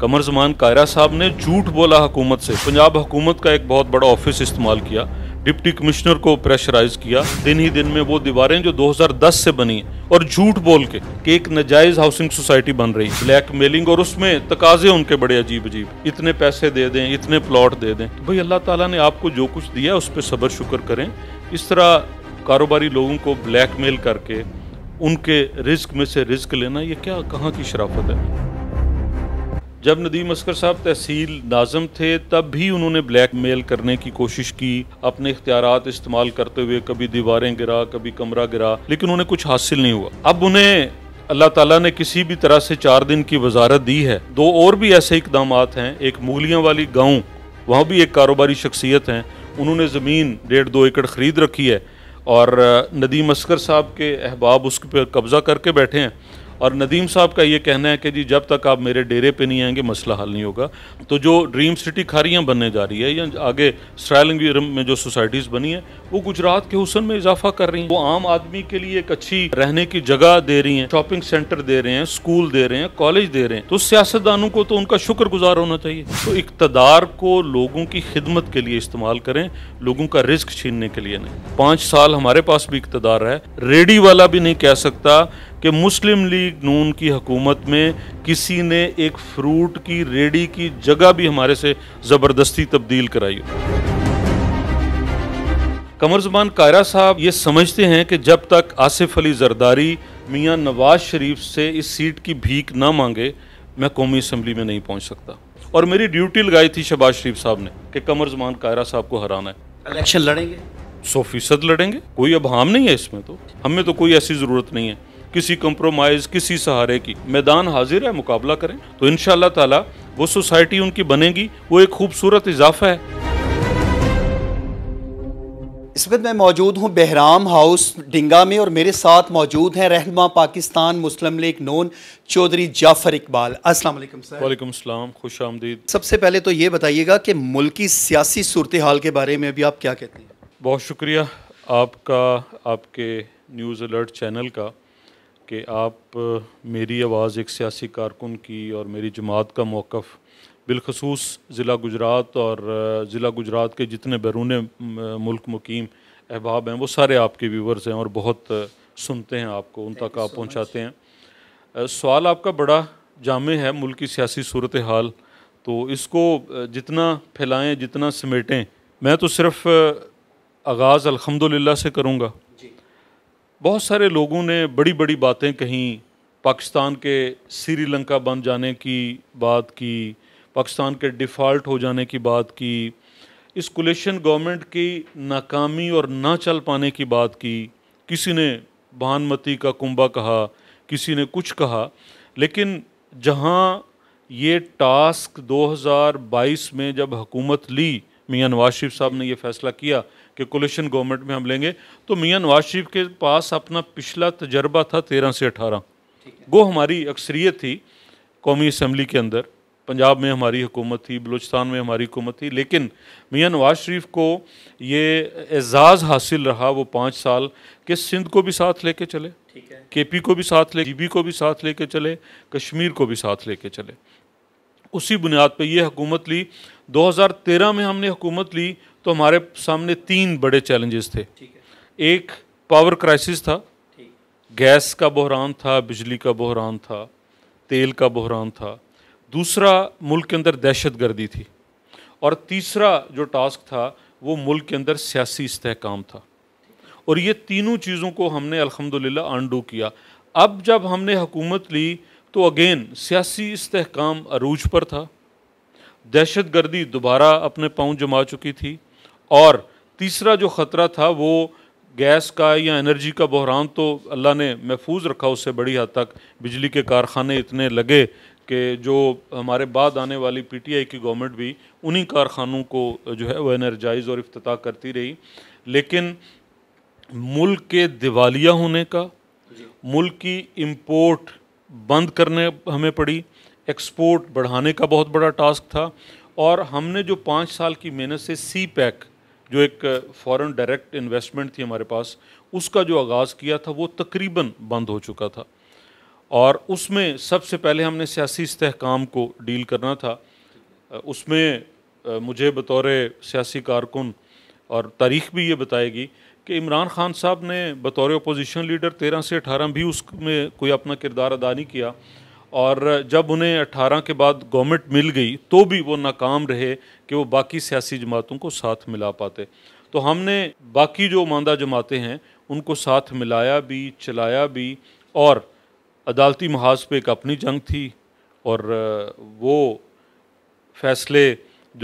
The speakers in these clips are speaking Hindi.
कमर जमान कायरा साहब ने झूठ बोला हुकूमत से पंजाब हुकूमत का एक बहुत बड़ा ऑफिस इस्तेमाल किया डिप्टी कमिश्नर को प्रेशराइज किया दिन ही दिन में वो दीवारें जो 2010 से बनी और झूठ बोल के कि एक नजायज हाउसिंग सोसाइटी बन रही ब्लैक मेलिंग और उसमें तकाजे उनके बड़े अजीब अजीब इतने पैसे दे दें इतने प्लॉट दे दें तो भाई अल्लाह ताला ने आपको जो कुछ दिया उस पर सबर शुक्र करें इस तरह कारोबारी लोगों को ब्लैक मेल करके उनके रिस्क में से रिस्क लेना ये क्या कहाँ की शराफत है जब नदीम अस्कर साहब तहसील नाजम थे तब भी उन्होंने ब्लैक मेल करने की कोशिश की अपने इख्तियार इस्तेमाल करते हुए कभी दीवारें गिरा कभी कमरा गिरा लेकिन उन्हें कुछ हासिल नहीं हुआ अब उन्हें अल्लाह ताला ने किसी भी तरह से चार दिन की वजारत दी है दो और भी ऐसे इकदाम हैं एक मूलियाँ वाली गाँव वहाँ भी एक कारोबारी शख्सियत हैं उन्होंने ज़मीन डेढ़ दो एकड़ ख़रीद रखी है और नदीम अस्कर साहब के अहबाब उसके पर कब्ज़ा करके बैठे हैं और नदीम साहब का ये कहना है कि जी जब तक आप मेरे डेरे पे नहीं आएंगे मसला हल नहीं होगा तो जो ड्रीम सिटी खारियाँ बनने जा रही है या आगे स्ट्राइलिंग में जो सोसाइटीज़ बनी है वो गुजरात के हुसन में इजाफा कर रही हैं वो आम आदमी के लिए एक अच्छी रहने की जगह दे रही हैं शॉपिंग सेंटर दे रहे हैं स्कूल दे रहे हैं कॉलेज दे रहे हैं तो सियासतदानों को तो उनका शुक्रगुजार होना चाहिए तो इकतदार को लोगों की खिदमत के लिए इस्तेमाल करें लोगों का रिस्क छीनने के लिए नहीं पाँच साल हमारे पास भी इकतदार है रेडी वाला भी नहीं कह सकता कि मुस्लिम लीग नून की हकूमत में किसी ने एक फ्रूट की रेडी की जगह भी हमारे से ज़बरदस्ती तब्दील कराई कमर जबान कायरा साहब ये समझते हैं कि जब तक आसिफ अली जरदारी मियाँ नवाज शरीफ से इस सीट की भीख ना मांगे मैं कौमी असम्बली में नहीं पहुँच सकता और मेरी ड्यूटी लगाई थी शहबाज शरीफ साहब ने कि कमर जबान कायरा साहब को हराना है इलेक्शन लड़ेंगे सौ फीसद लड़ेंगे कोई अब हाम नहीं है इसमें तो हमें तो कोई ऐसी ज़रूरत नहीं है किसी कंप्रोमाइज़ किसी सहारे की मैदान हाजिर है मुकाबला करें तो इन ताला वो सोसाइटी उनकी बनेगी वो एक खूबसूरत इजाफा है इस वक्त मैं मौजूद हूँ बहराम हाउस डिंगा में और मेरे साथ मौजूद हैं रहनमा पाकिस्तान मुस्लिम लीग नोन चौधरी जाफ़र इकबाल अस्सलाम वालेकुम सर वालेकुम सलाम खुश आमदीद सबसे पहले तो ये बताइएगा कि मुल्क की सियासी सूरत हाल के बारे में भी आप क्या कहते हैं बहुत शुक्रिया आपका आपके न्यूज़ अलर्ट चैनल का कि आप मेरी आवाज़ एक सियासी कारकुन की और मेरी जमात का मौक़ बिलखसूस ज़िला गुजरात और ज़िला गुजरात के जितने बैरून मुल्क मुकीम अहबाब हैं वो सारे आपके व्यूवर्स हैं और बहुत सुनते हैं आपको उन तक आप पहुँचाते हैं सवाल आपका बड़ा जामे है मुल्क की सियासी सूरत हाल तो इसको जितना फैलाएँ जितना समेटें मैं तो सिर्फ़ आगाज़ अलहमदिल्ला से करूँगा बहुत सारे लोगों ने बड़ी बड़ी बातें कहीं पाकिस्तान के श्रीलंका बन जाने की बात की पाकिस्तान के डिफ़ॉल्ट हो जाने की बात की इस कुलेशन गवर्नमेंट की नाकामी और ना चल पाने की बात की किसी ने भानमती का कुंबा कहा किसी ने कुछ कहा लेकिन जहां ये टास्क 2022 में जब हुकूमत ली मियाँ नवाज शरीफ साहब ने यह फ़ैसला किया कि कोलिशन गवर्नमेंट में हम लेंगे तो मियाँ नवाज शरीफ के पास अपना पिछला तजर्बा था तेरह से अठारह वो हमारी अक्सरियत थी कौमी असम्बली के अंदर पंजाब में हमारी हुकूमत थी बलूचिस्तान में हमारी हुकूमत थी लेकिन मियाँ नवाज शरीफ को ये एजाज़ हासिल रहा वो पाँच साल कि सिंध को भी साथ लेके चले के पी को भी साथ ले जी को भी साथ लेके चले कश्मीर को भी साथ लेके चले उसी बुनियाद पर यह हुकूमत ली 2013 में हमने हुकूमत ली तो हमारे सामने तीन बड़े चैलेंजेस थे एक पावर क्राइसिस था गैस का बहरान था बिजली का बहरान था तेल का बहरान था दूसरा मुल्क के अंदर दहशत गर्दी थी और तीसरा जो टास्क था वो मुल्क के अंदर सियासी इस्तेकाम था और ये तीनों चीज़ों को हमने अल्हम्दुलिल्लाह अंडू किया अब जब हमने हुकूमत ली तो अगेन सियासी इस्तेकाम अरूज पर था दहशत गर्दी दोबारा अपने पाँव जमा चुकी थी और तीसरा जो ख़तरा था वो गैस का या एनर्जी का बहरान तो अल्लाह ने महफूज रखा उससे बड़ी हद तक बिजली के कारखाने इतने लगे कि जो हमारे बाद आने वाली पीटीआई की गवर्नमेंट भी उन्हीं कारखानों को जो है वो एनर्जाइज और अफ्ताह करती रही लेकिन मुल्क के दिवालिया होने का मुल्क की इम्पोर्ट बंद करने हमें पड़ी एक्सपोर्ट बढ़ाने का बहुत बड़ा टास्क था और हमने जो पाँच साल की मेहनत से सी पैक जो एक फॉरेन डायरेक्ट इन्वेस्टमेंट थी हमारे पास उसका जो आगाज़ किया था वो तकरीबन बंद हो चुका था और उसमें सबसे पहले हमने सियासी इस्तेकाम को डील करना था उसमें मुझे बतौर सियासी कारकुन और तारीख भी ये बताएगी कि इमरान खान साहब ने बतौर अपोजिशन लीडर तेरह से अठारह भी उसमें कोई अपना किरदार अदा नहीं किया और जब उन्हें अट्ठारह के बाद गवर्नमेंट मिल गई तो भी वो नाकाम रहे कि वो बाकी सियासी जमातों को साथ मिला पाते तो हमने बाकी जो मंदा जमातें हैं उनको साथ मिलाया भी चलाया भी और अदालती महाज पे एक अपनी जंग थी और वो फैसले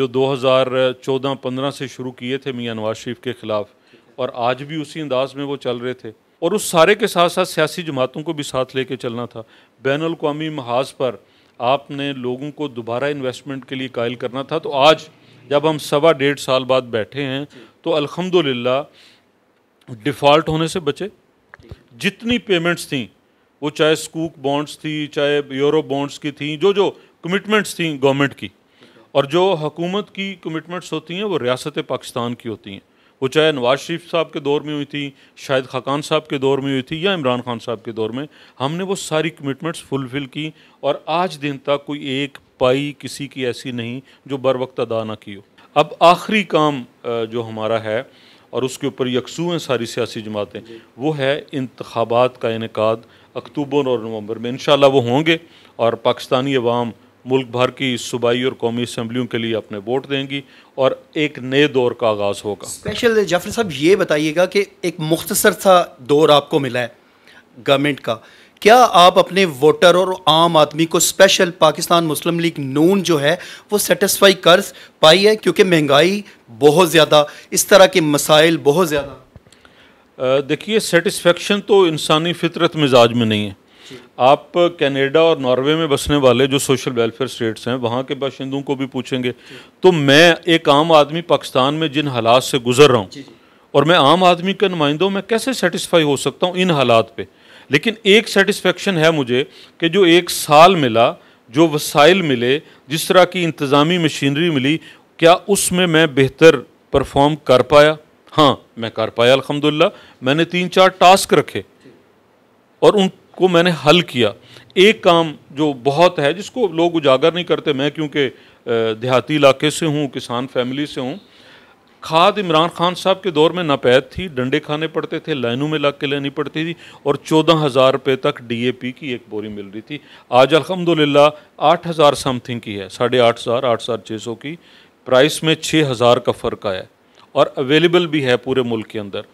जो 2014-15 से शुरू किए थे मियाँ नवाज शरीफ के ख़िलाफ़ और आज भी उसी अंदाज में वो चल रहे थे और उस सारे के साथ साथ सियासी जमातों को भी साथ लेके चलना था बैन अवी महाज पर आपने लोगों को दोबारा इन्वेस्टमेंट के लिए कायल करना था तो आज जब हम सवा डेढ़ साल बाद बैठे हैं तो अल्हम्दुलिल्लाह डिफ़ॉल्ट होने से बचे जितनी पेमेंट्स थी वो चाहे स्कूक बॉन्ड्स थी चाहे यूरो बॉन्ड्स की थी जो जो कमिटमेंट्स थी गवर्नमेंट की और जो हुकूमत की कमिटमेंट्स होती हैं वो रियासत पाकिस्तान की होती हैं वो चाहे नवाज शरीफ साहब के दौर में हुई थी शाहिद खाकान साहब के दौर में हुई थी या इमरान खान साहब के दौर में हमने वो सारी कमिटमेंट्स फुलफ़िल की और आज दिन तक कोई एक पाई किसी की ऐसी नहीं जो बर वक्त अदा ना की हो अब आखिरी काम जो हमारा है और उसके ऊपर यकसू हैं सारी सियासी जमातें वो है इंतबात का इनका अक्तूबर और नवंबर में इन वो होंगे और पाकिस्तानी अवाम मुल्क भर की सूबाई और कौमी असम्बलियों के लिए अपने वोट देंगी और एक नए दौर का आगाज़ होगा स्पेशल जाफर साहब ये बताइएगा कि एक मुख्तसर सा दौर आपको मिला है गवर्नमेंट का क्या आप अपने वोटर और आम आदमी को स्पेशल पाकिस्तान मुस्लिम लीग नून जो है वो सेटिस्फाई कर पाई है क्योंकि महंगाई बहुत ज़्यादा इस तरह के मसाइल बहुत ज़्यादा देखिए सेटिस्फेक्शन तो इंसानी फितरत मिजाज में नहीं है आप कनाडा और नॉर्वे में बसने वाले जो सोशल वेलफेयर स्टेट्स हैं वहाँ के बाशिंदों को भी पूछेंगे तो मैं एक आम आदमी पाकिस्तान में जिन हालात से गुजर रहा हूँ और मैं आम आदमी का नुमाइंदा हूँ मैं कैसे सेटिस्फाई हो सकता हूँ इन हालात पर लेकिन एक सेटिस्फेक्शन है मुझे कि जो एक साल मिला जो वसाइल मिले जिस तरह की इंतज़ामी मशीनरी मिली क्या उसमें मैं बेहतर परफॉर्म कर पाया हाँ मैं कर पाया अलहमदिल्ला मैंने तीन चार टास्क रखे और उन को मैंने हल किया एक काम जो बहुत है जिसको लोग उजागर नहीं करते मैं क्योंकि देहाती इलाके से हूँ किसान फैमिली से हूँ खाद इमरान खान साहब के दौर में नापैद थी डंडे खाने पड़ते थे लाइनों में लग के लेनी पड़ती थी और चौदह हज़ार रुपये तक डीएपी की एक बोरी मिल रही थी आज अलहमदिल्ला आठ हज़ार समथिंग की है साढ़े आठ हज़ार आठ हज़ार छः सौ की प्राइस में छः हज़ार का फ़र्क आया और अवेलेबल भी है पूरे मुल्क के अंदर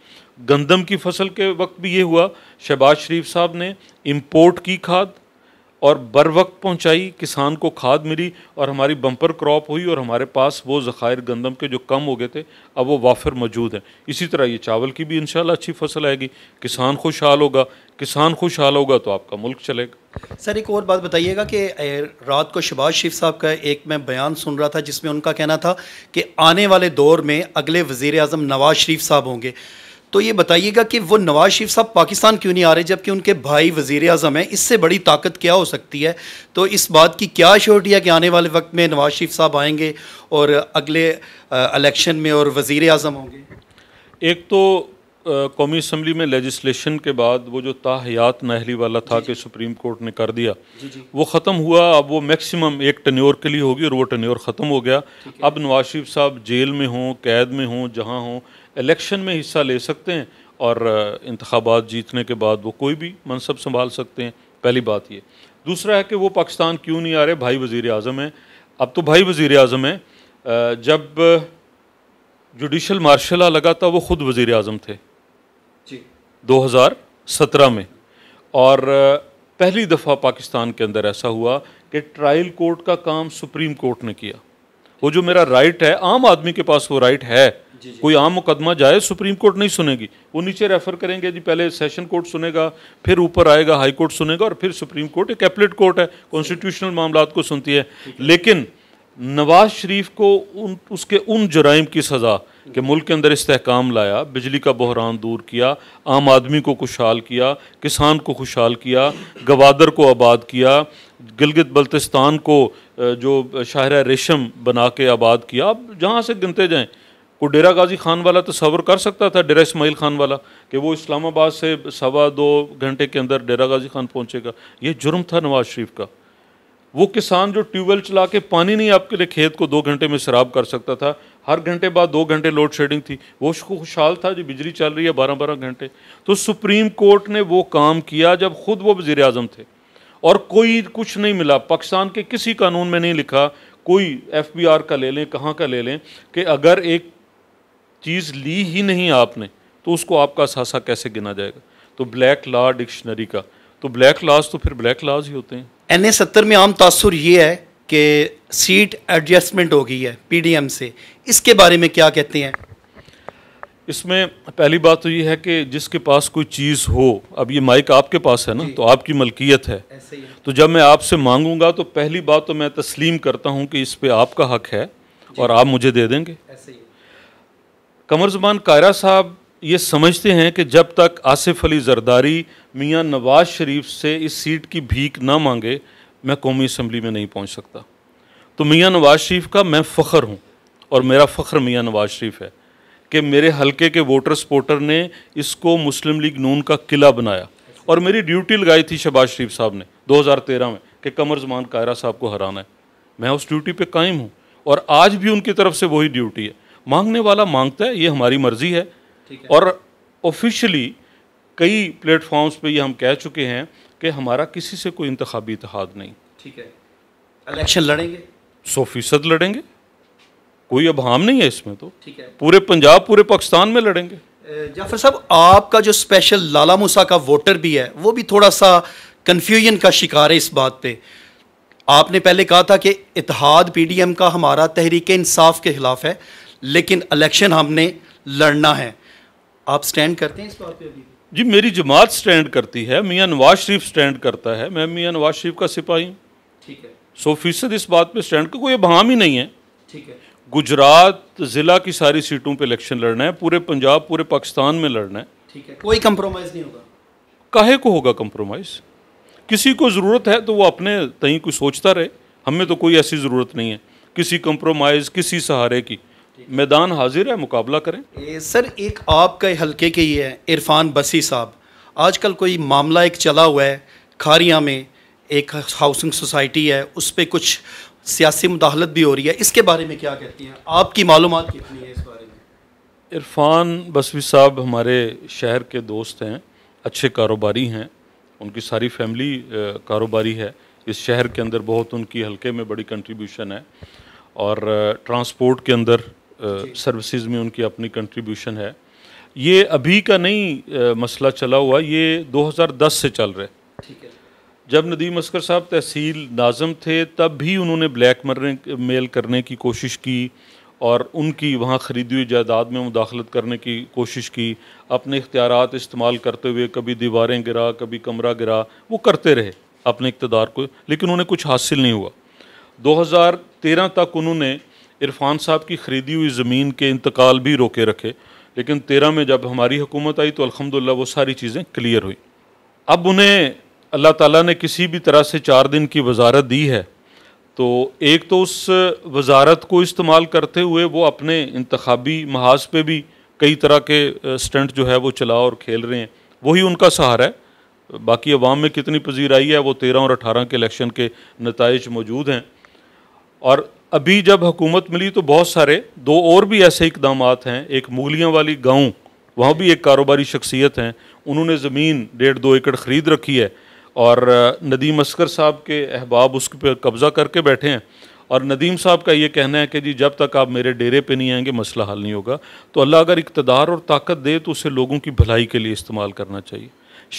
गंदम की फसल के वक्त भी ये हुआ शहबाज शरीफ साहब ने इम्पोर्ट की खाद और बर वक्त पहुँचाई किसान को खाद मिली और हमारी बम्पर क्रॉप हुई और हमारे पास वो ज़ख़ायर गंदम के जो कम हो गए थे अब वो वाफिर मौजूद हैं इसी तरह ये चावल की भी इन अच्छी फसल आएगी किसान खुशहाल होगा किसान खुशहाल होगा तो आपका मुल्क चलेगा सर एक और बात बताइएगा कि रात को शबाज शरीफ साहब का एक मैं बयान सुन रहा था जिसमें उनका कहना था कि आने वाले दौर में अगले वज़ी अजम नवाज शरीफ साहब होंगे तो ये बताइएगा कि वो नवाज शरीफ साहब पाकिस्तान क्यों नहीं आ रहे जबकि उनके भाई वजीर अजम है इससे बड़ी ताकत क्या हो सकती है तो इस बात की क्या श्योरिटी है कि आने वाले वक्त में नवाज शरीफ साहब आएंगे और अगले इलेक्शन में और वजीर अजम होंगे एक तो कौमी असम्बली में लेजिस्लेशन के बाद वो जो ताहयात नहली वाला था कि सुप्रीम कोर्ट ने कर दिया वो ख़त्म हुआ अब वो मैक्सिमम एक टन्योर के लिए होगी और वो टन्योर ख़त्म हो गया अब नवाज शरीफ साहब जेल में हों कैद में हों जहाँ हों इलेक्शन में हिस्सा ले सकते हैं और इंतबात जीतने के बाद वो कोई भी मनसब संभाल सकते हैं पहली बात ये दूसरा है कि वो पाकिस्तान क्यों नहीं आ रहे भाई वज़ी अजम हैं अब तो भाई वज़ी अजम हैं जब जुडिशल मार्शल लगा था वो ख़ुद वज़ी अजम थे जी 2017 में और पहली दफ़ा पाकिस्तान के अंदर ऐसा हुआ कि ट्रायल कोर्ट का काम सुप्रीम कोर्ट ने किया वो जो मेरा राइट है आम आदमी के पास वो राइट है कोई आम मुकदमा जाए सुप्रीम कोर्ट नहीं सुनेगी वो नीचे रेफर करेंगे जी पहले सेशन कोर्ट सुनेगा फिर ऊपर आएगा हाई कोर्ट सुनेगा और फिर सुप्रीम कोर्ट एक कैपलेट कोर्ट है कॉन्स्टिट्यूशनल मामला को सुनती है लेकिन नवाज शरीफ को उन उसके उन जराइम की सज़ा के मुल्क के अंदर इस्तेकाम लाया बिजली का बहरान दूर किया आम आदमी को खुशहाल किया किसान को खुशहाल किया गवादर को आबाद किया गिलगित बल्तिस्तान को जो शाहरा रेशम बना के आबाद किया अब जहाँ से गिनते जाएँ को डेरा गाजी खान वाला तो सबर कर सकता था डेरा इसमाइल खान वाला कि वो इस्लामाबाद से सवा दो घंटे के अंदर डेरा गाजी खान पहुँचेगा ये जुर्म था नवाज शरीफ का वो किसान जो ट्यूबवेल चला के पानी नहीं आपके लिए खेत को दो घंटे में शराब कर सकता था हर घंटे बाद दो घंटे लोड शेडिंग थी वो खुशहाल था जो बिजली चल रही है बारह बारह घंटे तो सुप्रीम कोर्ट ने वो काम किया जब खुद वो वज़ी अजम थे और कोई कुछ नहीं मिला पाकिस्तान के किसी कानून में नहीं लिखा कोई एफ बी आर का ले लें कहाँ का ले लें कि अगर एक चीज़ ली ही नहीं आपने तो उसको आपका सासा कैसे गिना जाएगा तो ब्लैक लॉ डिक्शनरी का तो ब्लैक लॉज तो फिर ब्लैक लॉज ही होते हैं एन ए सत्तर में आम तासर ये है कि सीट एडजस्टमेंट हो गई है पीडीएम से इसके बारे में क्या कहते हैं इसमें पहली बात तो ये है कि जिसके पास कोई चीज़ हो अब ये माइक आपके पास है ना तो आपकी मलकियत है तो जब मैं आपसे मांगूंगा तो पहली बात तो मैं तस्लीम करता हूँ कि इस पर आपका हक है और आप मुझे दे देंगे ऐसे ही कमर जुबान कायरा साहब ये समझते हैं कि जब तक आसिफ अली जरदारी मियां नवाज शरीफ से इस सीट की भीख ना मांगे मैं कौमी असम्बली में नहीं पहुंच सकता तो मियां नवाज शरीफ का मैं फ़ख्र हूं और मेरा फ़ख्र मियां नवाज शरीफ है कि मेरे हलके के वोटर सपोर्टर ने इसको मुस्लिम लीग नून का किला बनाया और मेरी ड्यूटी लगाई थी शहबाज शरीफ साहब ने तेरह में कि कमर जमान कायरा साहब को हराना है मैं उस ड्यूटी पर कायम हूँ और आज भी उनकी तरफ से वही ड्यूटी है मांगने वाला मांगता है ये हमारी मर्ज़ी है और ऑफिशियली कई प्लेटफॉर्म्स पे ये हम कह चुके हैं कि हमारा किसी से कोई इंतबी इतिहाद नहीं ठीक है इलेक्शन लड़ेंगे सौ फीसद लड़ेंगे कोई अभाम नहीं है इसमें तो ठीक है पूरे पंजाब पूरे पाकिस्तान में लड़ेंगे जाफर साहब आपका जो स्पेशल लाला मूसा का वोटर भी है वो भी थोड़ा सा कन्फ्यूजन का शिकार है इस बात पर आपने पहले कहा था कि इतिहाद एम का हमारा तहरीक इंसाफ के खिलाफ है लेकिन इलेक्शन हमने लड़ना है आप स्टैंड करते हैं इस बात पर अभी जी मेरी जमात स्टैंड करती है मियाँ नवाज शरीफ स्टैंड करता है मैं मियाँ नवाज शरीफ का सिपाही ठीक है सौ फीसद इस बात पर स्टैंड का कोई बहाम ही नहीं है ठीक है गुजरात ज़िला की सारी सीटों पे इलेक्शन लड़ना है पूरे पंजाब पूरे पाकिस्तान में लड़ना है ठीक है कोई कंप्रोमाइज़ नहीं होगा काहे को होगा कंप्रोमाइज़ किसी को ज़रूरत है तो वो अपने कहीं कोई सोचता रहे हमें तो कोई ऐसी ज़रूरत नहीं है किसी कंप्रोमाइज़ किसी सहारे की मैदान हाजिर है मुकाबला करें ए, सर एक आपका हल्के के ही है इरफान बसी साहब आजकल कोई मामला एक चला हुआ है खारिया में एक हाउसिंग सोसाइटी है उस पर कुछ सियासी मुदाहलत भी हो रही है इसके बारे में क्या कहती हैं आपकी मालूम कितनी है इस बारे में इरफान बसवी साहब हमारे शहर के दोस्त हैं अच्छे कारोबारी हैं उनकी सारी फैमिली कारोबारी है इस शहर के अंदर बहुत उनकी हल्के में बड़ी कंट्रीब्यूशन है और ट्रांसपोर्ट के अंदर सर्विसेज में उनकी अपनी कंट्रीब्यूशन है ये अभी का नहीं मसला चला हुआ ये 2010 से चल रहा है ठीक है जब नदीम अस्कर साहब तहसील नाजम थे तब भी उन्होंने ब्लैक मरने मेल करने की कोशिश की और उनकी वहाँ ख़रीदी हुई जायदाद में मुदाखलत करने की कोशिश की अपने इख्तियार इस्तेमाल करते हुए कभी दीवारें गिरा कभी कमरा गिरा वो करते रहे अपने इकतदार को लेकिन उन्हें कुछ हासिल नहीं हुआ 2013 तक उन्होंने इरफान साहब की ख़रीदी हुई ज़मीन के इंतकाल भी रोके रखे लेकिन तेरह में जब हमारी हुकूमत आई तो अलहमदिल्ला वो सारी चीज़ें क्लियर हुई अब उन्हें अल्लाह ताला ने किसी भी तरह से चार दिन की वजारत दी है तो एक तो उस वजारत को इस्तेमाल करते हुए वो अपने इंतबी महाज पे भी कई तरह के स्टंट जो है वो चला और खेल रहे हैं वही उनका सहारा है बाकी अवाम में कितनी पजीराई है वो तेरह और अठारह के इलेक्शन के नतज मौजूद हैं और अभी जब हुकूमत मिली तो बहुत सारे दो और भी ऐसे इकदाम हैं एक मूलियाँ वाली गाँव वहाँ भी एक कारोबारी शख्सियत हैं उन्होंने ज़मीन डेढ़ दो एकड़ ख़रीद रखी है और नदीम असकर साहब के अहबाब उस पर कब्ज़ा करके बैठे हैं और नदीम साहब का ये कहना है कि जी जब तक आप मेरे डेरे पे नहीं आएंगे मसला हल नहीं होगा तो अल्लाह अगर इकतदार और ताकत दे तो उसे लोगों की भलाई के लिए इस्तेमाल करना चाहिए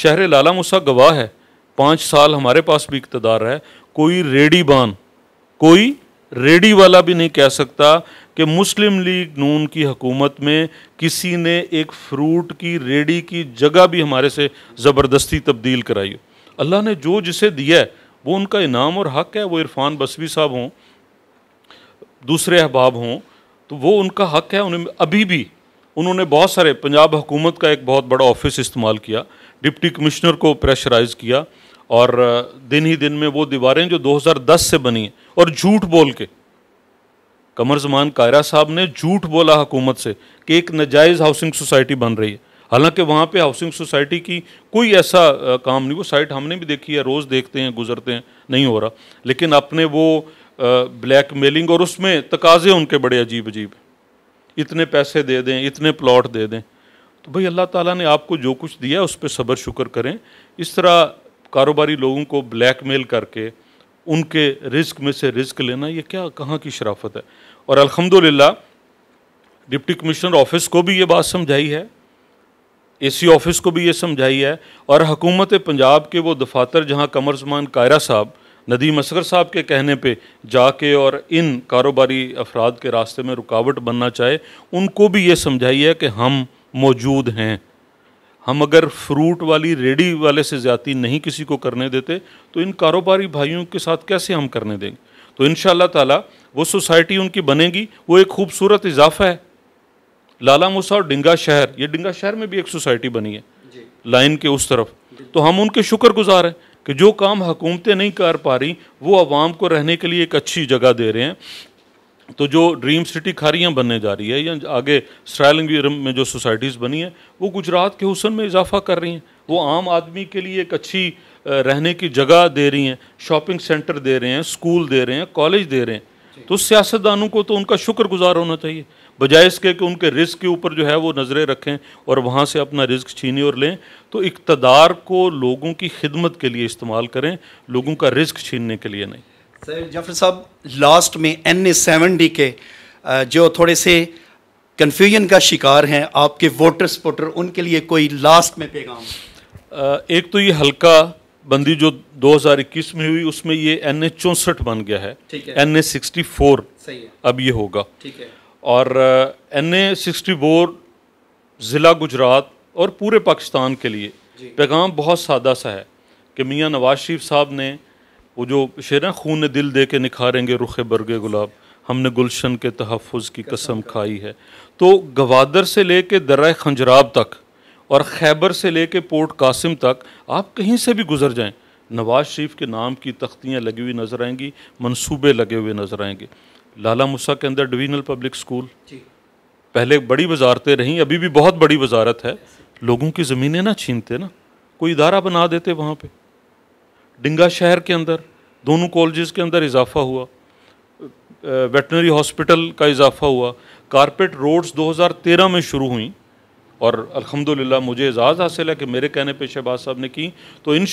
शहर लाला मुसा गवाह है पाँच साल हमारे पास भी इकतदार है कोई रेडी बान कोई रेडी वाला भी नहीं कह सकता कि मुस्लिम लीग नून की हकूमत में किसी ने एक फ्रूट की रेडी की जगह भी हमारे से ज़बरदस्ती तब्दील कराई हो अल्लाह ने जो जिसे दिया है वो उनका इनाम और हक है वो इरफान बसवी साहब हों दूसरे अहबाब हों तो वो उनका हक है उन्हें अभी भी उन्होंने बहुत सारे पंजाब हुकूमत का एक बहुत बड़ा ऑफिस इस्तेमाल किया डिप्टी कमिश्नर को प्रेशराइज़ किया और दिन ही दिन में वो दीवारें जो 2010 से बनी हैं और झूठ बोल के कमर जमान कायरा साहब ने झूठ बोला हुकूमत से कि एक नजायज़ हाउसिंग सोसाइटी बन रही है हालांकि वहाँ पे हाउसिंग सोसाइटी की कोई ऐसा आ, काम नहीं वो साइट हमने भी देखी है रोज़ देखते हैं गुजरते हैं नहीं हो रहा लेकिन अपने वो ब्लैक मेलिंग और उसमें तकाजे उनके बड़े अजीब अजीब इतने पैसे दे दें इतने प्लॉट दे दें तो भाई अल्लाह ताला ने आपको जो कुछ दिया उस पर सब्र शुक्र करें इस तरह कारोबारी लोगों को ब्लैकमेल करके उनके रिस्क में से रिस्क लेना ये क्या कहाँ की शराफत है और अल्हम्दुलिल्लाह डिप्टी कमिश्नर ऑफिस को भी ये बात समझाई है एसी ऑफिस को भी ये समझाई है और हकूमत पंजाब के वो दफातर जहाँ कमरजमान कायरा साहब नदीम असगर साहब के कहने पे जाके और इन कारोबारी अफराद के रास्ते में रुकावट बनना चाहे उनको भी ये समझाइए कि हम मौजूद हैं हम अगर फ्रूट वाली रेडी वाले से ज़्यादा नहीं किसी को करने देते तो इन कारोबारी भाइयों के साथ कैसे हम करने देंगे तो इन ताला वो सोसाइटी उनकी बनेगी वो एक खूबसूरत इजाफा है लाला मूसा और डिंगा शहर ये डिंगा शहर में भी एक सोसाइटी बनी है लाइन के उस तरफ तो हम उनके शुक्र गुज़ार हैं कि जो काम हुकूमतें नहीं कर पा रही वो आवाम को रहने के लिए एक अच्छी जगह दे रहे हैं तो जो ड्रीम सिटी खारियाँ बनने जा रही है या आगे स्ट्रैलिंगीरम में जो सोसाइटीज़ बनी है वो गुजरात के हुसन में इजाफा कर रही हैं वो आम आदमी के लिए एक अच्छी रहने की जगह दे रही हैं शॉपिंग सेंटर दे रहे हैं स्कूल दे रहे हैं कॉलेज दे रहे हैं तो सियासतदानों को तो उनका शुक्रगुजार होना चाहिए बजाय इसके कि उनके रिस्क के ऊपर जो है वो नज़रें रखें और वहाँ से अपना रिस्क छीने और लें तो इकतदार को लोगों की खिदमत के लिए इस्तेमाल करें लोगों का रिस्क छीनने के लिए नहीं सर तो जाफर साहब लास्ट में एन ए डी के जो थोड़े से कन्फ्यूजन का शिकार हैं आपके वोटर सपोर्टर उनके लिए कोई लास्ट में पैगाम एक तो ये हल्का बंदी जो 2021 में हुई उसमें ये एन ए चौंसठ बन गया है एन ए सिक्सटी फोर अब ये होगा ठीक है और एन ए सिक्सटी फोर ज़िला गुजरात और पूरे पाकिस्तान के लिए पैगाम बहुत सादा सा है कि मियाँ नवाज शरीफ साहब ने वो जो शेर है खून दिल दे के निखारेंगे रुख बरगे गुलाब हमने गुलशन के तहफ़ की कसम खाई है तो गवादर से ले कर दर्रा खंजराब तक और खैबर से ले कर पोर्ट कासिम तक आप कहीं से भी गुजर जाएँ नवाज शरीफ के नाम की तख्तियाँ लगी हुई नज़र आएंगी मनसूबे लगे हुए नज़र आएंगे लाला मूसा के अंदर डिवीजनल पब्लिक स्कूल पहले बड़ी वजारतें रहीं अभी भी बहुत बड़ी वजारत है लोगों की ज़मीनें ना छीनते ना कोई इदारा बना देते वहाँ पर डिंगा शहर के अंदर दोनों कॉलेज़ के अंदर इजाफा हुआ वेटनरी हॉस्पिटल का इजाफा हुआ कारपेट रोड्स 2013 में शुरू हुई और अल्हम्दुलिल्लाह मुझे एजाज़ हासिल है कि मेरे कहने पे शहबाज साहब ने की तो इन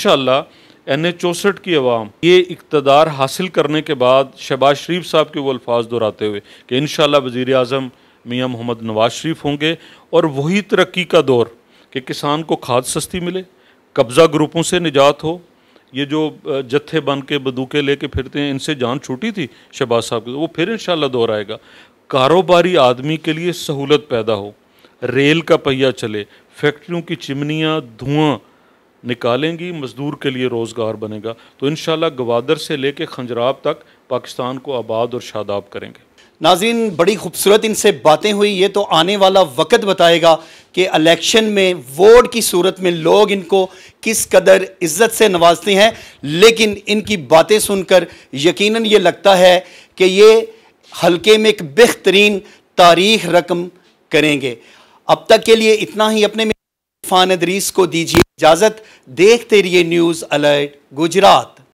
एन एच चौंसठ की आवाम ये इकतदार हासिल करने के बाद शहबाज शरीफ साहब के वो अल्फाज दोहराते हुए कि इन शाला वज़ी अजम मियाँ मोहम्मद नवाज शरीफ होंगे और वही तरक्की का दौर कि किसान को खाद सस्ती मिले कब्ज़ा ग्रुपों से निजात हो ये जो जत्थे बन के बंदूकें लेके फिरते हैं इनसे जान छूटी थी शहबाज साहब की वो फिर इन दोहराएगा कारोबारी आदमी के लिए सहूलत पैदा हो रेल का पहिया चले फैक्ट्रियों की चिमनियाँ धुआं निकालेंगी मज़दूर के लिए रोज़गार बनेगा तो इन गवादर से लेके खंजराब तक पाकिस्तान को आबाद और शादाब करेंगे नाजिन बड़ी खूबसूरत इनसे बातें हुई ये तो आने वाला वक्त बताएगा कि इलेक्शन में वोट की सूरत में लोग इनको किस कदर इज़्ज़त से नवाजते हैं लेकिन इनकी बातें सुनकर यकीनन ये लगता है कि ये हल्के में एक बेहतरीन तारीख रकम करेंगे अब तक के लिए इतना ही अपने में फ़ान अदरीस को दीजिए इजाज़त देखते रहिए न्यूज़ अलर्ट गुजरात